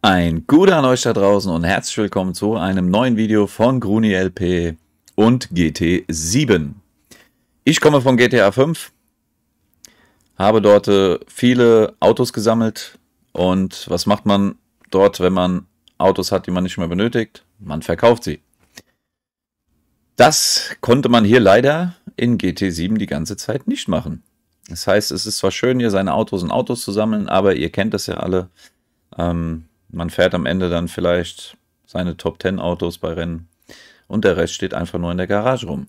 Ein guter an euch da draußen und herzlich willkommen zu einem neuen Video von Gruni LP und GT7. Ich komme von GTA 5, habe dort äh, viele Autos gesammelt und was macht man dort, wenn man Autos hat, die man nicht mehr benötigt? Man verkauft sie. Das konnte man hier leider in GT7 die ganze Zeit nicht machen. Das heißt, es ist zwar schön, hier seine Autos und Autos zu sammeln, aber ihr kennt das ja alle. Ähm, man fährt am Ende dann vielleicht seine Top 10 Autos bei Rennen und der Rest steht einfach nur in der Garage rum.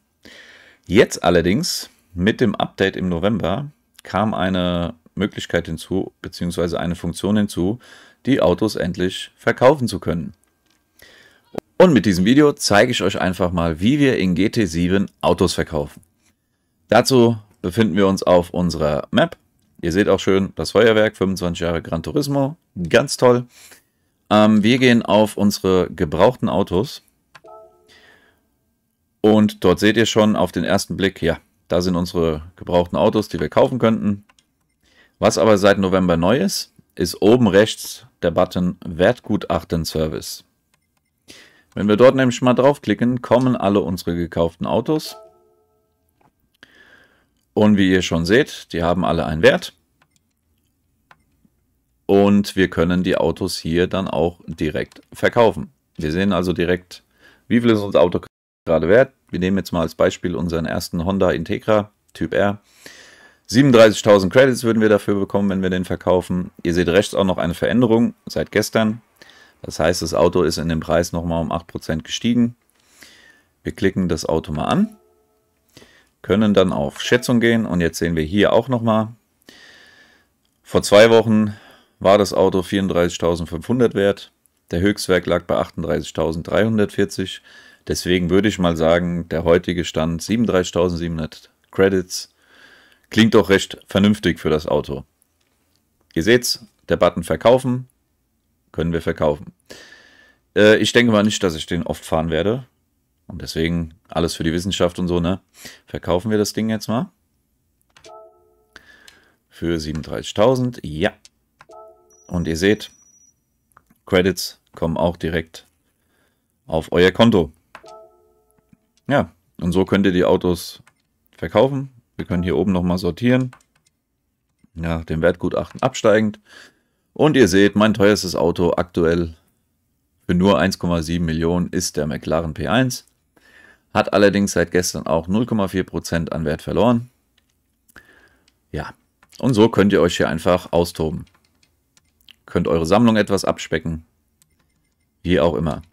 Jetzt allerdings mit dem Update im November kam eine Möglichkeit hinzu, beziehungsweise eine Funktion hinzu, die Autos endlich verkaufen zu können. Und mit diesem Video zeige ich euch einfach mal, wie wir in GT7 Autos verkaufen. Dazu befinden wir uns auf unserer Map. Ihr seht auch schön das Feuerwerk, 25 Jahre Gran Turismo, ganz toll. Ähm, wir gehen auf unsere gebrauchten Autos. Und dort seht ihr schon auf den ersten Blick, ja, da sind unsere gebrauchten Autos, die wir kaufen könnten. Was aber seit November neu ist, ist oben rechts der Button Wertgutachten Service. Wenn wir dort nämlich mal draufklicken, kommen alle unsere gekauften Autos. Und wie ihr schon seht, die haben alle einen Wert und wir können die Autos hier dann auch direkt verkaufen. Wir sehen also direkt, wie viel ist unser Auto gerade wert. Wir nehmen jetzt mal als Beispiel unseren ersten Honda Integra Typ R. 37.000 Credits würden wir dafür bekommen, wenn wir den verkaufen. Ihr seht rechts auch noch eine Veränderung seit gestern. Das heißt, das Auto ist in dem Preis nochmal um 8% gestiegen. Wir klicken das Auto mal an, können dann auf Schätzung gehen und jetzt sehen wir hier auch nochmal. Vor zwei Wochen war das Auto 34.500 wert. Der Höchstwert lag bei 38.340. Deswegen würde ich mal sagen, der heutige Stand 37.700 Credits klingt doch recht vernünftig für das Auto. Ihr seht's, der Button verkaufen, können wir verkaufen. Äh, ich denke mal nicht, dass ich den oft fahren werde. Und deswegen alles für die Wissenschaft und so, ne? Verkaufen wir das Ding jetzt mal. Für 37.000, ja. Und ihr seht, Credits kommen auch direkt auf euer Konto. Ja, und so könnt ihr die Autos verkaufen. Wir können hier oben nochmal sortieren. Nach dem Wertgutachten absteigend. Und ihr seht, mein teuerstes Auto aktuell für nur 1,7 Millionen ist der McLaren P1. Hat allerdings seit gestern auch 0,4% an Wert verloren. Ja, und so könnt ihr euch hier einfach austoben. Könnt eure Sammlung etwas abspecken. Wie auch immer.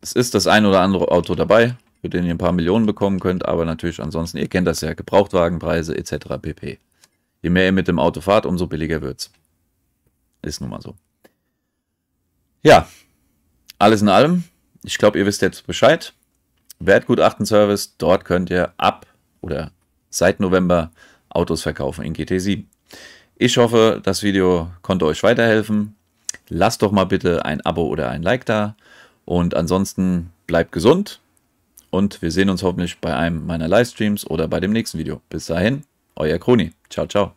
Es ist das ein oder andere Auto dabei, für den ihr ein paar Millionen bekommen könnt, aber natürlich ansonsten, ihr kennt das ja, Gebrauchtwagenpreise etc. pp. Je mehr ihr mit dem Auto fahrt, umso billiger wird's. Ist nun mal so. Ja, alles in allem, ich glaube, ihr wisst jetzt Bescheid. Wertgutachtenservice, dort könnt ihr ab oder seit November Autos verkaufen in GT7. Ich hoffe, das Video konnte euch weiterhelfen. Lasst doch mal bitte ein Abo oder ein Like da. Und ansonsten bleibt gesund und wir sehen uns hoffentlich bei einem meiner Livestreams oder bei dem nächsten Video. Bis dahin, euer Kroni. Ciao, ciao.